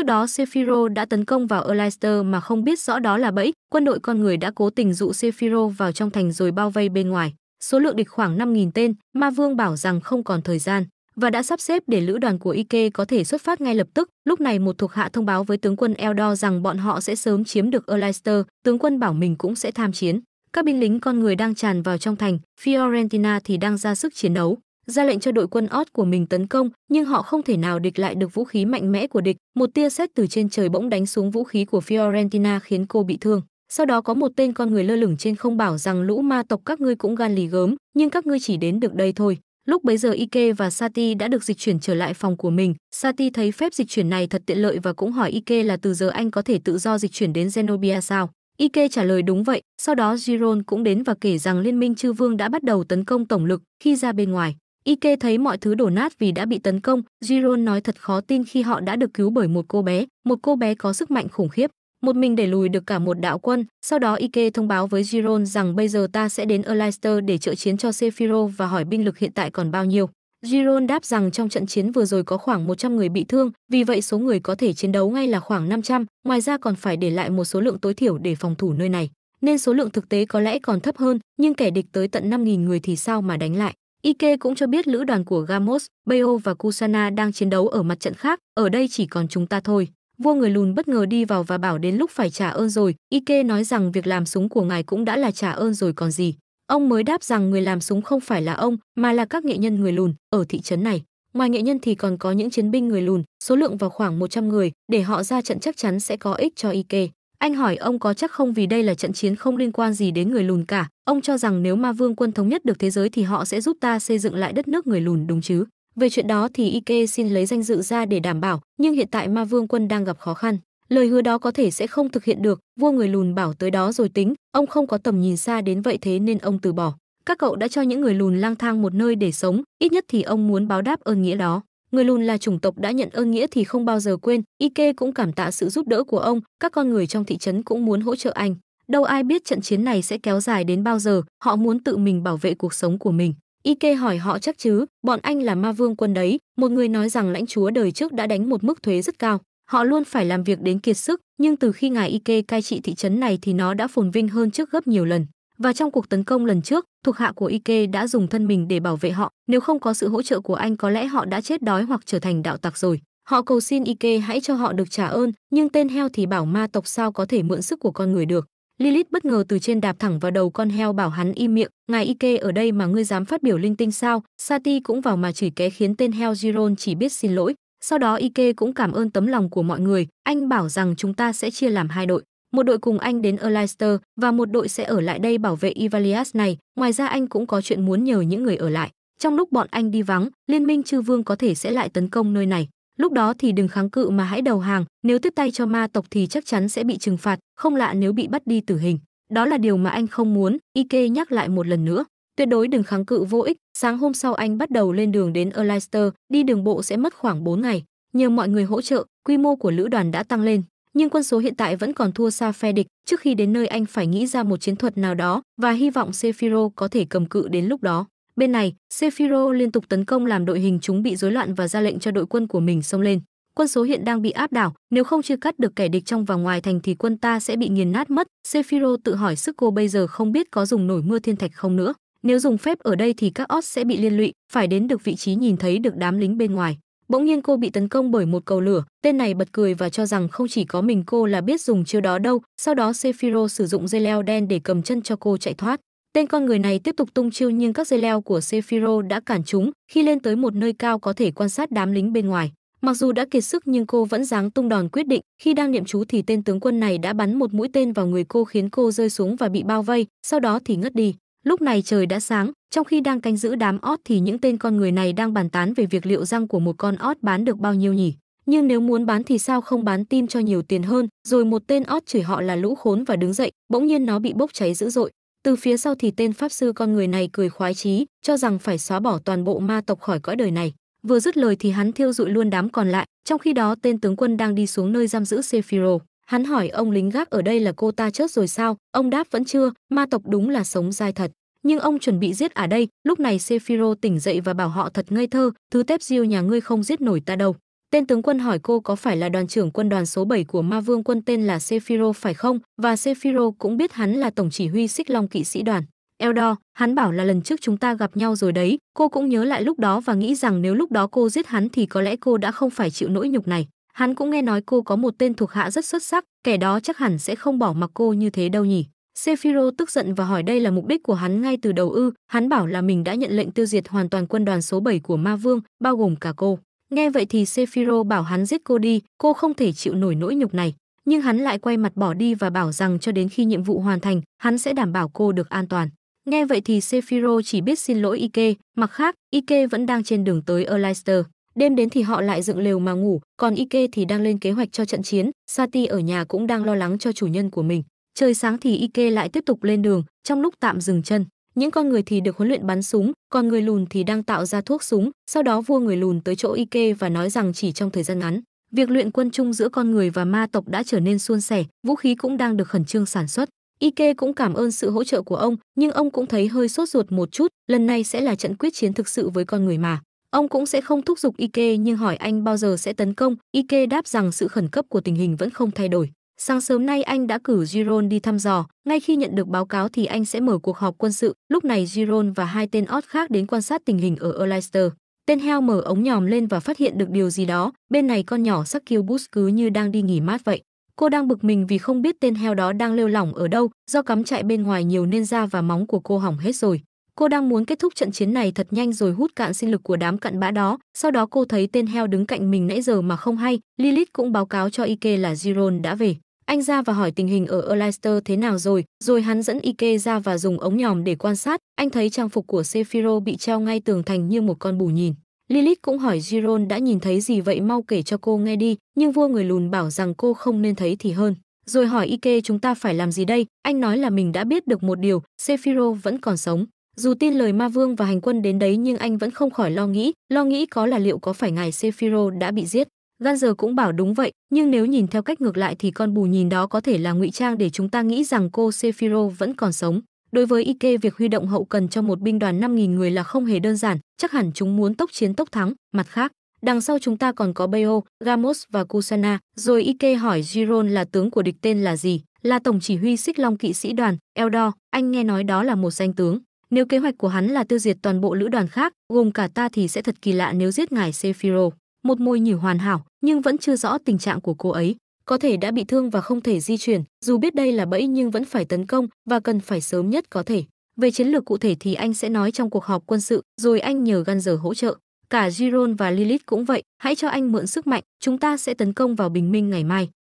Trước đó Sephiro đã tấn công vào Alistair mà không biết rõ đó là bẫy, quân đội con người đã cố tình dụ Sephiro vào trong thành rồi bao vây bên ngoài. Số lượng địch khoảng 5.000 tên, Ma Vương bảo rằng không còn thời gian và đã sắp xếp để lữ đoàn của Ike có thể xuất phát ngay lập tức. Lúc này một thuộc hạ thông báo với tướng quân Eldor rằng bọn họ sẽ sớm chiếm được Alistair, tướng quân bảo mình cũng sẽ tham chiến. Các binh lính con người đang tràn vào trong thành, Fiorentina thì đang ra sức chiến đấu ra lệnh cho đội quân ót của mình tấn công nhưng họ không thể nào địch lại được vũ khí mạnh mẽ của địch một tia sét từ trên trời bỗng đánh xuống vũ khí của fiorentina khiến cô bị thương sau đó có một tên con người lơ lửng trên không bảo rằng lũ ma tộc các ngươi cũng gan lì gớm nhưng các ngươi chỉ đến được đây thôi lúc bấy giờ ike và sati đã được dịch chuyển trở lại phòng của mình sati thấy phép dịch chuyển này thật tiện lợi và cũng hỏi ike là từ giờ anh có thể tự do dịch chuyển đến zenobia sao Ike trả lời đúng vậy, sau đó Giron cũng đến và kể rằng Liên minh Chư Vương đã bắt đầu tấn công tổng lực khi ra bên ngoài. Ike thấy mọi thứ đổ nát vì đã bị tấn công, Jiron nói thật khó tin khi họ đã được cứu bởi một cô bé, một cô bé có sức mạnh khủng khiếp, một mình đẩy lùi được cả một đạo quân. Sau đó Ike thông báo với Jiron rằng bây giờ ta sẽ đến Alistair để trợ chiến cho Sephiroth và hỏi binh lực hiện tại còn bao nhiêu. Jiron đáp rằng trong trận chiến vừa rồi có khoảng 100 người bị thương, vì vậy số người có thể chiến đấu ngay là khoảng 500, ngoài ra còn phải để lại một số lượng tối thiểu để phòng thủ nơi này. Nên số lượng thực tế có lẽ còn thấp hơn, nhưng kẻ địch tới tận 5.000 người thì sao mà đánh lại. Ike cũng cho biết lữ đoàn của Gamos, Beo và Kusana đang chiến đấu ở mặt trận khác, ở đây chỉ còn chúng ta thôi. Vua người lùn bất ngờ đi vào và bảo đến lúc phải trả ơn rồi, Ike nói rằng việc làm súng của ngài cũng đã là trả ơn rồi còn gì. Ông mới đáp rằng người làm súng không phải là ông, mà là các nghệ nhân người lùn ở thị trấn này. Ngoài nghệ nhân thì còn có những chiến binh người lùn, số lượng vào khoảng 100 người, để họ ra trận chắc chắn sẽ có ích cho Ike. Anh hỏi ông có chắc không vì đây là trận chiến không liên quan gì đến người lùn cả, ông cho rằng nếu ma vương quân thống nhất được thế giới thì họ sẽ giúp ta xây dựng lại đất nước người lùn đúng chứ? Về chuyện đó thì Ike xin lấy danh dự ra để đảm bảo, nhưng hiện tại ma vương quân đang gặp khó khăn. Lời hứa đó có thể sẽ không thực hiện được, vua người lùn bảo tới đó rồi tính, ông không có tầm nhìn xa đến vậy thế nên ông từ bỏ. Các cậu đã cho những người lùn lang thang một nơi để sống, ít nhất thì ông muốn báo đáp ơn nghĩa đó người lùn là chủng tộc đã nhận ơn nghĩa thì không bao giờ quên ike cũng cảm tạ sự giúp đỡ của ông các con người trong thị trấn cũng muốn hỗ trợ anh đâu ai biết trận chiến này sẽ kéo dài đến bao giờ họ muốn tự mình bảo vệ cuộc sống của mình Ike hỏi họ chắc chứ, bọn anh là ma vương quân đấy, một người nói rằng lãnh chúa đời trước đã đánh một mức thuế rất cao. Họ luôn phải làm việc đến kiệt sức, nhưng từ khi ngài Ike cai trị thị trấn này thì nó đã phồn vinh hơn trước gấp nhiều lần và trong cuộc tấn công lần trước, thuộc hạ của Ike đã dùng thân mình để bảo vệ họ, nếu không có sự hỗ trợ của anh có lẽ họ đã chết đói hoặc trở thành đạo tặc rồi. Họ cầu xin Ike hãy cho họ được trả ơn, nhưng tên heo thì bảo ma tộc sao có thể mượn sức của con người được. Lilith bất ngờ từ trên đạp thẳng vào đầu con heo bảo hắn im miệng, ngài Ike ở đây mà ngươi dám phát biểu linh tinh sao, Sati cũng vào mà chửi ké khiến tên heo Giron chỉ biết xin lỗi. Sau đó Ike cũng cảm ơn tấm lòng của mọi người, anh bảo rằng chúng ta sẽ chia làm hai đội một đội cùng anh đến Erleister và một đội sẽ ở lại đây bảo vệ Ivalias này. Ngoài ra anh cũng có chuyện muốn nhờ những người ở lại. Trong lúc bọn anh đi vắng, Liên minh Chư Vương có thể sẽ lại tấn công nơi này. Lúc đó thì đừng kháng cự mà hãy đầu hàng, nếu tiếp tay cho ma tộc thì chắc chắn sẽ bị trừng phạt, không lạ nếu bị bắt đi tử hình. Đó là điều mà anh không muốn, Ike nhắc lại một lần nữa. Tuyệt đối đừng kháng cự vô ích, sáng hôm sau anh bắt đầu lên đường đến Erleister, đi đường bộ sẽ mất khoảng 4 ngày. Nhờ mọi người hỗ trợ, quy mô của lữ đoàn đã tăng lên, nhưng quân số hiện tại vẫn còn thua xa phe địch trước khi đến nơi anh phải nghĩ ra một chiến thuật nào đó và hy vọng sephiro có thể cầm cự đến lúc đó bên này sephiro liên tục tấn công làm đội hình chúng bị rối loạn và ra lệnh cho đội quân của mình xông lên quân số hiện đang bị áp đảo nếu không chưa cắt được kẻ địch trong và ngoài thành thì quân ta sẽ bị nghiền nát mất sephiro tự hỏi sức cô bây giờ không biết có dùng nổi mưa thiên thạch không nữa nếu dùng phép ở đây thì các ót sẽ bị liên lụy phải đến được vị trí nhìn thấy được đám lính bên ngoài bỗng nhiên cô bị tấn công bởi một cầu lửa tên này bật cười và cho rằng không chỉ có mình cô là biết dùng chiêu đó đâu sau đó sephiro sử dụng dây leo đen để cầm chân cho cô chạy thoát tên con người này tiếp tục tung chiêu nhưng các dây leo của sephiro đã cản chúng khi lên tới một nơi cao có thể quan sát đám lính bên ngoài mặc dù đã kiệt sức nhưng cô vẫn giáng tung đòn quyết định khi đang niệm chú thì tên tướng quân này đã bắn một mũi tên vào người cô khiến cô rơi xuống và bị bao vây sau đó thì ngất đi Lúc này trời đã sáng, trong khi đang canh giữ đám ót thì những tên con người này đang bàn tán về việc liệu răng của một con ót bán được bao nhiêu nhỉ. Nhưng nếu muốn bán thì sao không bán tim cho nhiều tiền hơn, rồi một tên ót chửi họ là lũ khốn và đứng dậy, bỗng nhiên nó bị bốc cháy dữ dội. Từ phía sau thì tên pháp sư con người này cười khoái chí, cho rằng phải xóa bỏ toàn bộ ma tộc khỏi cõi đời này. Vừa dứt lời thì hắn thiêu dụi luôn đám còn lại, trong khi đó tên tướng quân đang đi xuống nơi giam giữ Sephiroth Hắn hỏi ông lính gác ở đây là cô ta chết rồi sao? Ông đáp vẫn chưa, ma tộc đúng là sống dai thật. Nhưng ông chuẩn bị giết ở đây, lúc này Sephiro tỉnh dậy và bảo họ thật ngây thơ, thứ tép diêu nhà ngươi không giết nổi ta đâu. Tên tướng quân hỏi cô có phải là đoàn trưởng quân đoàn số 7 của Ma Vương quân tên là Sephiro phải không? Và Sephiro cũng biết hắn là tổng chỉ huy Xích Long kỵ sĩ đoàn. Eldor, hắn bảo là lần trước chúng ta gặp nhau rồi đấy, cô cũng nhớ lại lúc đó và nghĩ rằng nếu lúc đó cô giết hắn thì có lẽ cô đã không phải chịu nỗi nhục này. Hắn cũng nghe nói cô có một tên thuộc hạ rất xuất sắc, kẻ đó chắc hẳn sẽ không bỏ mặc cô như thế đâu nhỉ. Sephiro tức giận và hỏi đây là mục đích của hắn ngay từ đầu ư, hắn bảo là mình đã nhận lệnh tiêu diệt hoàn toàn quân đoàn số 7 của Ma Vương, bao gồm cả cô. Nghe vậy thì Sephiro bảo hắn giết cô đi, cô không thể chịu nổi nỗi nhục này. Nhưng hắn lại quay mặt bỏ đi và bảo rằng cho đến khi nhiệm vụ hoàn thành, hắn sẽ đảm bảo cô được an toàn. Nghe vậy thì Sephiro chỉ biết xin lỗi Ike, mặt khác, Ike vẫn đang trên đường tới Aleister. Đêm đến thì họ lại dựng lều mà ngủ, còn Ike thì đang lên kế hoạch cho trận chiến, Sati ở nhà cũng đang lo lắng cho chủ nhân của mình. Trời sáng thì Ike lại tiếp tục lên đường, trong lúc tạm dừng chân, những con người thì được huấn luyện bắn súng, còn người lùn thì đang tạo ra thuốc súng, sau đó vua người lùn tới chỗ Ike và nói rằng chỉ trong thời gian ngắn, việc luyện quân chung giữa con người và ma tộc đã trở nên suôn sẻ, vũ khí cũng đang được khẩn trương sản xuất. Ike cũng cảm ơn sự hỗ trợ của ông, nhưng ông cũng thấy hơi sốt ruột một chút, lần này sẽ là trận quyết chiến thực sự với con người mà. Ông cũng sẽ không thúc giục Ike nhưng hỏi anh bao giờ sẽ tấn công, Ike đáp rằng sự khẩn cấp của tình hình vẫn không thay đổi. Sáng sớm nay anh đã cử Giron đi thăm dò, ngay khi nhận được báo cáo thì anh sẽ mở cuộc họp quân sự. Lúc này Giron và hai tên ót khác đến quan sát tình hình ở Leicester. Tên heo mở ống nhòm lên và phát hiện được điều gì đó, bên này con nhỏ sắc kiêu bus cứ như đang đi nghỉ mát vậy. Cô đang bực mình vì không biết tên heo đó đang lêu lỏng ở đâu, do cắm chạy bên ngoài nhiều nên da và móng của cô hỏng hết rồi. Cô đang muốn kết thúc trận chiến này thật nhanh rồi hút cạn sinh lực của đám cặn bã đó, sau đó cô thấy tên heo đứng cạnh mình nãy giờ mà không hay, Lilith cũng báo cáo cho Ike là Giron đã về. Anh ra và hỏi tình hình ở Alistair thế nào rồi, rồi hắn dẫn Ike ra và dùng ống nhòm để quan sát, anh thấy trang phục của Sephiro bị treo ngay tường thành như một con bù nhìn. Lilith cũng hỏi Giron đã nhìn thấy gì vậy mau kể cho cô nghe đi, nhưng vua người lùn bảo rằng cô không nên thấy thì hơn. Rồi hỏi Ike chúng ta phải làm gì đây, anh nói là mình đã biết được một điều, Sephiro vẫn còn sống, dù tin lời ma vương và hành quân đến đấy nhưng anh vẫn không khỏi lo nghĩ, lo nghĩ có là liệu có phải ngài Sephiro đã bị giết. Gan giờ cũng bảo đúng vậy, nhưng nếu nhìn theo cách ngược lại thì con bù nhìn đó có thể là ngụy trang để chúng ta nghĩ rằng cô Sephiro vẫn còn sống. Đối với Ike việc huy động hậu cần cho một binh đoàn 5.000 người là không hề đơn giản, chắc hẳn chúng muốn tốc chiến tốc thắng. Mặt khác, đằng sau chúng ta còn có Bayo, Gamos và Kusana, rồi Ike hỏi Giron là tướng của địch tên là gì, là tổng chỉ huy xích long kỵ sĩ đoàn, Eldor, anh nghe nói đó là một danh tướng. Nếu kế hoạch của hắn là tiêu diệt toàn bộ lữ đoàn khác, gồm cả ta thì sẽ thật kỳ lạ nếu giết ngài Sephiro. Một môi nhử hoàn hảo, nhưng vẫn chưa rõ tình trạng của cô ấy. Có thể đã bị thương và không thể di chuyển, dù biết đây là bẫy nhưng vẫn phải tấn công và cần phải sớm nhất có thể. Về chiến lược cụ thể thì anh sẽ nói trong cuộc họp quân sự, rồi anh nhờ gan Gunzer hỗ trợ. Cả Giron và Lilith cũng vậy, hãy cho anh mượn sức mạnh, chúng ta sẽ tấn công vào bình minh ngày mai.